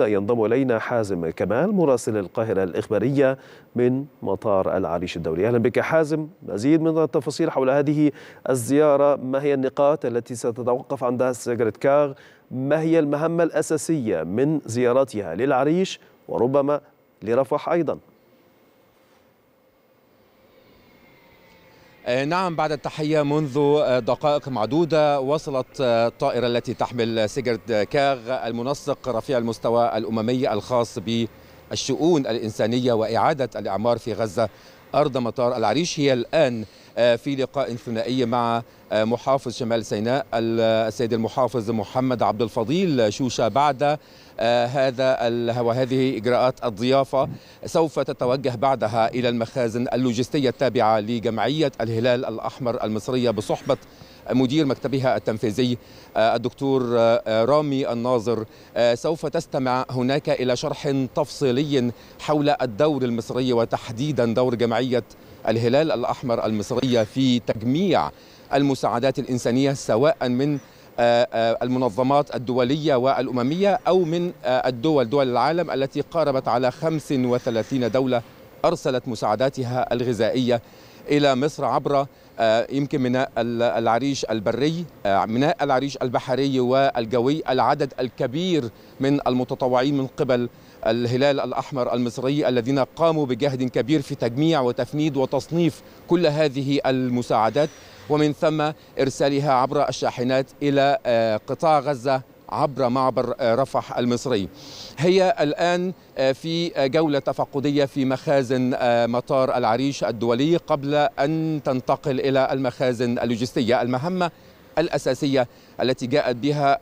ينضم إلينا حازم كمال مراسل القاهرة الإخبارية من مطار العريش الدولي أهلا بك حازم مزيد من التفاصيل حول هذه الزيارة ما هي النقاط التي ستتوقف عندها كاغ ما هي المهمة الأساسية من زيارتها للعريش وربما لرفح أيضاً آه، نعم بعد التحية منذ آه، دقائق معدودة وصلت آه، الطائرة التي تحمل سيجرد كاغ المنسق رفيع المستوى الأممي الخاص بالشؤون الإنسانية وإعادة الإعمار في غزة أرض مطار العريش هي الآن في لقاء ثنائي مع محافظ شمال سيناء السيد المحافظ محمد عبد الفضيل شوشة بعد آه، هذا وهذه إجراءات الضيافة سوف تتوجه بعدها إلى المخازن اللوجستية التابعة لجمعية الهلال الأحمر المصرية بصحبة مدير مكتبها التنفيذي آه، الدكتور آه، رامي الناظر سوف تستمع هناك إلى شرح تفصيلي حول الدور المصري وتحديدا دور جمعية الهلال الأحمر المصرية في تجميع المساعدات الإنسانية سواء من آه، آه، المنظمات الدولية والأممية أو من آه، الدول دول العالم التي قاربت على 35 دولة أرسلت مساعداتها الغذائية إلى مصر عبر يمكن ميناء العريش البري ميناء العريش البحري والجوي العدد الكبير من المتطوعين من قبل الهلال الأحمر المصري الذين قاموا بجهد كبير في تجميع وتفنيد وتصنيف كل هذه المساعدات ومن ثم إرسالها عبر الشاحنات إلى آه، قطاع غزة عبر معبر آه، رفح المصري هي الآن آه، في جولة تفقدية في مخازن مطار العريش الدولي قبل أن تنتقل إلى المخازن اللوجستية المهمة الأساسية التي جاءت بها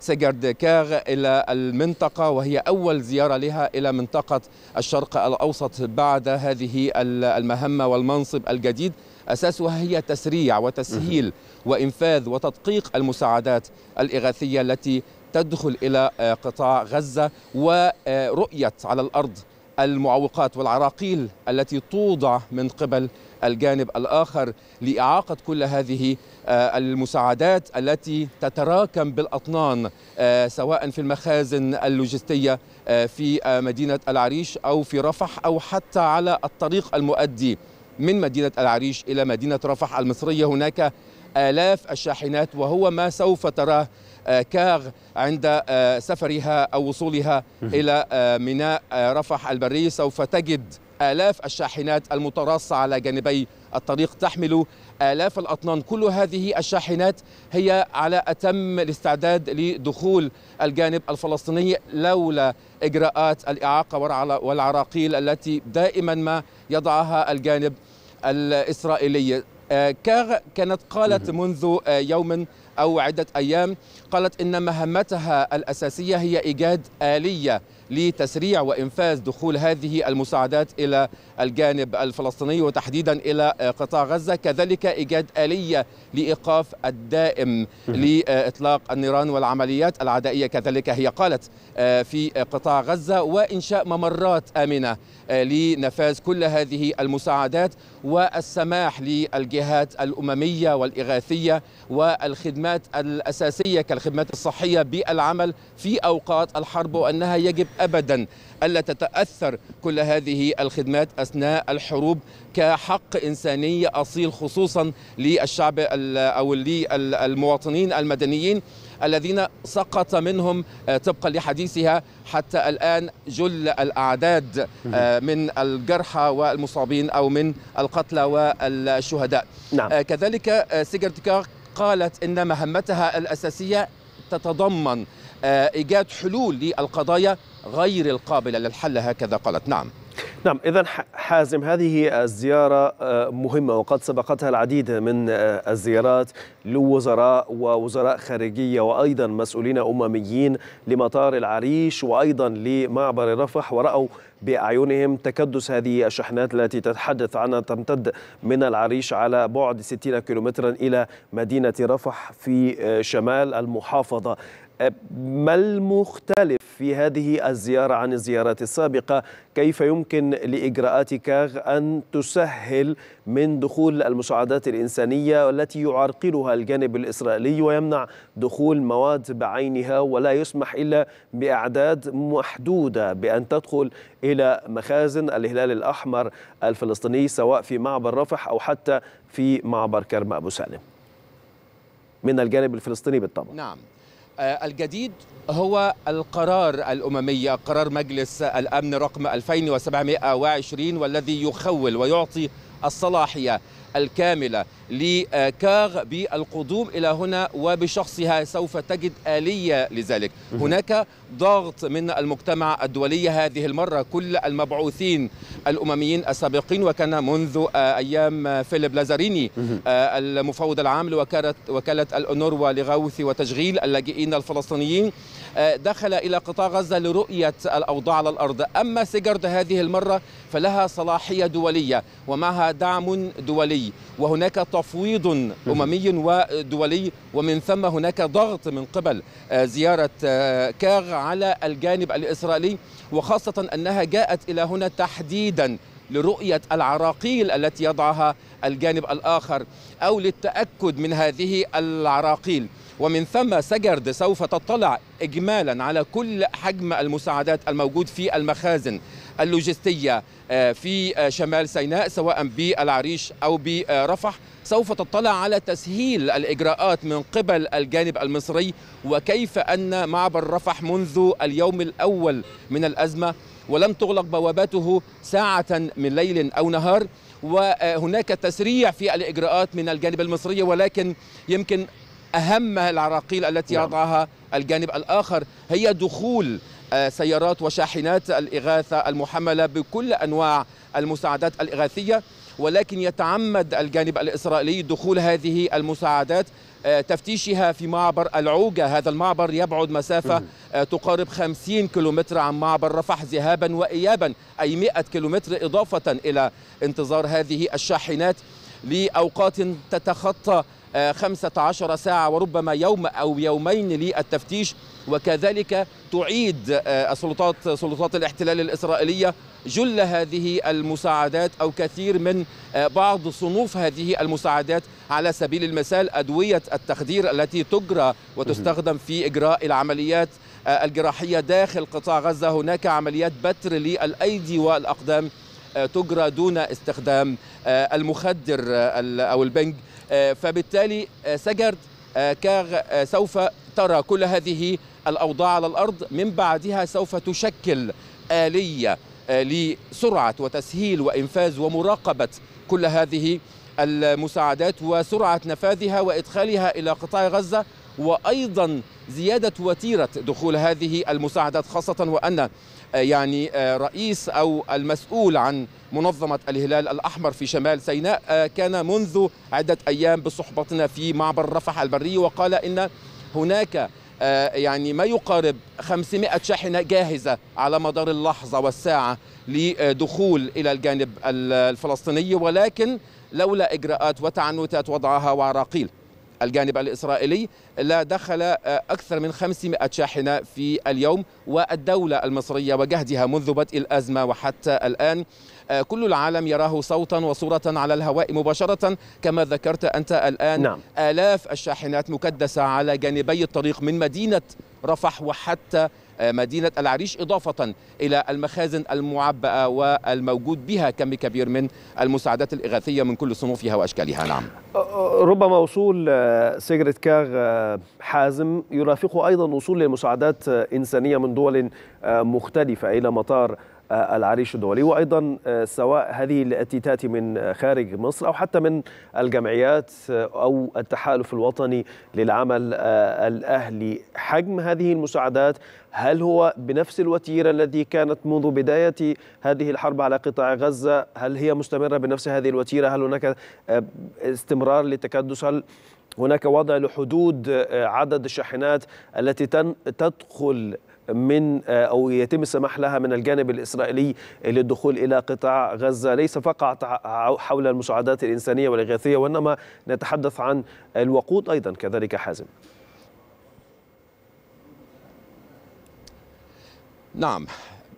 سيجارد كاغ إلى المنطقة وهي أول زيارة لها إلى منطقة الشرق الأوسط بعد هذه المهمة والمنصب الجديد أساسها هي تسريع وتسهيل وإنفاذ وتدقيق المساعدات الإغاثية التي تدخل إلى آه، قطاع غزة ورؤية على الأرض المعوقات والعراقيل التي توضع من قبل الجانب الآخر لإعاقة كل هذه آه، المساعدات التي تتراكم بالأطنان آه، سواء في المخازن اللوجستية في مدينة العريش أو في رفح أو حتى على الطريق المؤدي من مدينة العريش إلى مدينة رفح المصرية هناك آلاف الشاحنات وهو ما سوف تراه آه، كاغ عند آه، سفرها أو وصولها إلى آه، ميناء رفح البري سوف تجد آلاف الشاحنات المتراصة على جانبي الطريق تحمل آلاف الأطنان كل هذه الشاحنات هي على أتم الاستعداد لدخول الجانب الفلسطيني لولا إجراءات الإعاقة والعراقيل التي دائما ما يضعها الجانب الإسرائيلي آه، كاغ كانت قالت منذ آه، يوم أو عدة أيام قالت إن مهمتها الأساسية هي إيجاد آلية لتسريع وإنفاذ دخول هذه المساعدات إلى الجانب الفلسطيني وتحديدا إلى قطاع غزة كذلك إيجاد آلية لإيقاف الدائم لإطلاق النيران والعمليات العدائية كذلك هي قالت آه، في قطاع غزة وإنشاء ممرات آمنة آه، لنفاذ كل هذه المساعدات والسماح للجهات الأممية والإغاثية والخدمات الأساسية كالخدمات الصحية بالعمل في أوقات الحرب وأنها يجب أبدا ألا تتأثر كل هذه الخدمات أثناء الحروب كحق إنساني أصيل خصوصا للشعب أو للمواطنين المدنيين الذين سقط منهم آه، طبقا لحديثها حتى الآن جل الأعداد آه، من الجرحى والمصابين أو من القتلى والشهداء نعم. آه، كذلك سيجرتكار قالت إن مهمتها الأساسية تتضمن آه، إيجاد حلول للقضايا غير القابلة للحل هكذا قالت نعم نعم إذا حازم هذه الزيارة آه، مهمة وقد سبقتها العديد من آه، الزيارات لوزراء ووزراء خارجية وأيضا مسؤولين أمميين لمطار العريش وأيضا لمعبر رفح ورأوا بأعينهم تكدس هذه الشحنات التي تتحدث عنها تمتد من العريش على بعد 60 كيلومترا إلى مدينة رفح في شمال المحافظة ما المختلف في هذه الزيارة عن الزيارات السابقة كيف يمكن لإجراءات كاغ أن تسهل من دخول المساعدات الإنسانية التي يعرقلها الجانب الإسرائيلي ويمنع دخول مواد بعينها ولا يسمح إلا بأعداد محدودة بأن تدخل إلى مخازن الهلال الأحمر الفلسطيني سواء في معبر رفح أو حتى في معبر كرم أبو سالم من الجانب الفلسطيني بالطبع نعم آه، الجديد هو القرار الأممي قرار مجلس الأمن رقم 2720 والذي يخول ويعطي الصلاحية الكاملة لكاغ بالقدوم إلى هنا وبشخصها سوف تجد آلية لذلك هناك ضغط من المجتمع الدولي هذه المرة كل المبعوثين الأمميين السابقين وكان منذ آه، أيام فيليب لازاريني آه، المفوض العام لوكالة وكالة الأنوروا لغوث وتشغيل اللاجئين الفلسطينيين آه، دخل إلى قطاع غزة لرؤية الأوضاع على الأرض أما سيجرد هذه المرة فلها صلاحية دولية ومعها دعم دولي وهناك تفويض أممي ودولي ومن ثم هناك ضغط من قبل آه، زيارة آه، كاغ على الجانب الإسرائيلي وخاصة أنها جاءت إلى هنا تحديدا لرؤية العراقيل التي يضعها الجانب الآخر أو للتأكد من هذه العراقيل ومن ثم سجرد سوف تطلع إجمالا على كل حجم المساعدات الموجود في المخازن اللوجستية آه، في آه، شمال سيناء سواء بالعريش أو برفح سوف تطلع على تسهيل الإجراءات من قبل الجانب المصري وكيف أن معبر رفح منذ اليوم الأول من الأزمة ولم تغلق بواباته ساعة من ليل أو نهار وهناك تسريع في الإجراءات من الجانب المصري ولكن يمكن أهم العراقيل التي نعم. يضعها الجانب الآخر هي دخول سيارات وشاحنات الإغاثة المحملة بكل أنواع المساعدات الإغاثية ولكن يتعمد الجانب الإسرائيلي دخول هذه المساعدات آه، تفتيشها في معبر العوجة هذا المعبر يبعد مسافة آه، تقارب 50 كيلومتر عن معبر رفح ذهابا وإيابا أي 100 كيلومتر إضافة إلى انتظار هذه الشاحنات لأوقات تتخطى 15 آه، ساعة وربما يوم أو يومين للتفتيش وكذلك تعيد آه، السلطات سلطات الاحتلال الإسرائيلية جل هذه المساعدات أو كثير من آه، بعض صنوف هذه المساعدات على سبيل المثال أدوية التخدير التي تجرى وتستخدم في إجراء العمليات آه، الجراحية داخل قطاع غزة هناك عمليات بتر للأيدي والأقدام تجرى دون استخدام المخدر أو البنج فبالتالي سجرد سوف ترى كل هذه الأوضاع على الأرض من بعدها سوف تشكل آلية آه، لسرعة وتسهيل وإنفاذ ومراقبة كل هذه المساعدات وسرعة نفاذها وإدخالها إلى قطاع غزة وأيضا زيادة وتيرة دخول هذه المساعدات خاصة وأن آه، يعني آه، رئيس أو المسؤول عن منظمة الهلال الأحمر في شمال سيناء كان منذ عدة أيام بصحبتنا في معبر رفح البري وقال إن هناك آه، يعني ما يقارب 500 شاحنة جاهزة على مدار اللحظة والساعة لدخول إلى الجانب الفلسطيني ولكن لولا إجراءات وتعنتات وضعها وعراقيل الجانب الإسرائيلي لا دخل آه، أكثر من 500 شاحنة في اليوم والدولة المصرية وجهدها منذ بدء الأزمة وحتى الآن آه، كل العالم يراه صوتا وصورة على الهواء مباشرة كما ذكرت أنت الآن نعم. آلاف الشاحنات مكدسة على جانبي الطريق من مدينة رفح وحتى آه، مدينة العريش إضافة إلى المخازن المعبأة والموجود بها كم كبير من المساعدات الإغاثية من كل صنوفها وأشكالها نعم ربما وصول آه، سيجرة كاغ آه، حازم يرافقه أيضا وصول لمساعدات إنسانية من دول مختلفة إلى مطار العريش الدولي وايضا سواء هذه التي تاتي من خارج مصر او حتى من الجمعيات او التحالف الوطني للعمل الاهلي حجم هذه المساعدات هل هو بنفس الوتيره التي كانت منذ بدايه هذه الحرب على قطاع غزه هل هي مستمره بنفس هذه الوتيره هل هناك آه، استمرار للتكدس هل هناك وضع لحدود آه، عدد الشاحنات التي تدخل من آه، او يتم السماح لها من الجانب الاسرائيلي للدخول الى قطاع غزه ليس فقط حول المساعدات الانسانيه والاغاثيه وانما نتحدث عن الوقود ايضا كذلك حازم. نعم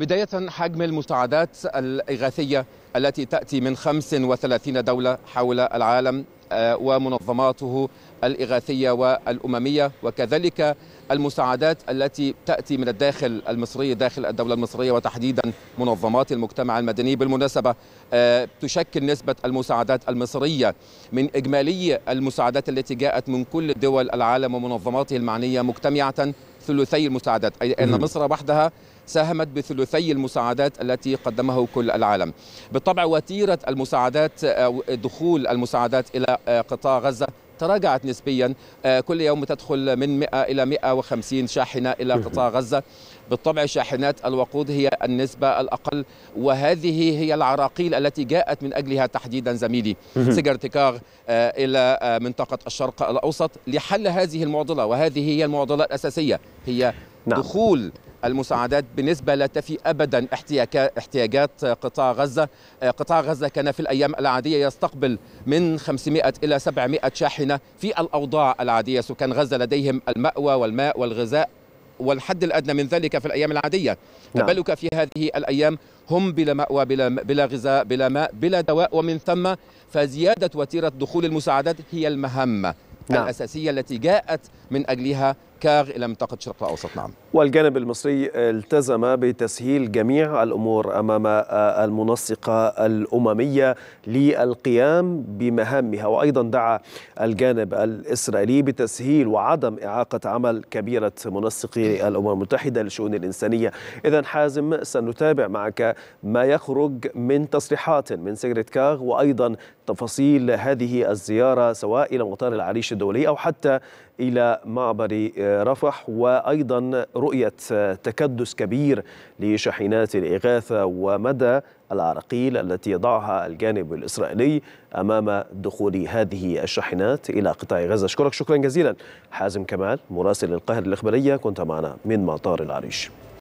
بداية حجم المساعدات الإغاثية التي تأتي من 35 دولة حول العالم آه، ومنظماته الإغاثية والأممية وكذلك المساعدات التي تأتي من الداخل المصري داخل الدولة المصرية وتحديدا منظمات المجتمع المدني بالمناسبة آه، تشكل نسبة المساعدات المصرية من إجمالي المساعدات التي جاءت من كل دول العالم ومنظماته المعنية مجتمعة ثلثي المساعدات أي أن مصر وحدها ساهمت بثلثي المساعدات التي قدمه كل العالم بالطبع وتيرة المساعدات أو آه، دخول المساعدات إلى آه، قطاع غزة تراجعت نسبيا آه، كل يوم تدخل من 100 إلى 150 شاحنة إلى قطاع غزة بالطبع شاحنات الوقود هي النسبة الأقل وهذه هي العراقيل التي جاءت من أجلها تحديدا زميلي سجر تكاغ إلى منطقة الشرق الأوسط لحل هذه المعضلة وهذه هي المعضلة الأساسية هي نعم. دخول المساعدات بالنسبة لا تفي أبدا احتياجات قطاع غزة آه، قطاع غزة كان في الأيام العادية يستقبل من 500 إلى 700 شاحنة في الأوضاع العادية سكان غزة لديهم المأوى والماء والغذاء والحد الادنى من ذلك في الايام العاديه نعم. في هذه الايام هم بلا ماوى بلا بلا غذاء بلا ماء بلا دواء ومن ثم فزياده وتيره دخول المساعدات هي المهمه نعم. الاساسيه التي جاءت من اجلها كاغ إلى منطقة الشرق الأوسط نعم والجانب المصري التزم بتسهيل جميع الأمور أمام المنسقة الأممية للقيام بمهامها وأيضا دعا الجانب الإسرائيلي بتسهيل وعدم إعاقة عمل كبيرة منسقي الأمم المتحدة للشؤون الإنسانية إذا حازم سنتابع معك ما يخرج من تصريحات من سجرة كاغ وأيضا تفاصيل هذه الزيارة سواء إلى مطار العريش الدولي أو حتى إلى معبر رفح وايضا رؤيه تكدس كبير لشاحنات الاغاثه ومدى العراقيل التي يضعها الجانب الاسرائيلي امام دخول هذه الشاحنات الى قطاع غزه اشكرك شكرا جزيلا حازم كمال مراسل القاهره الاخباريه كنت معنا من مطار العريش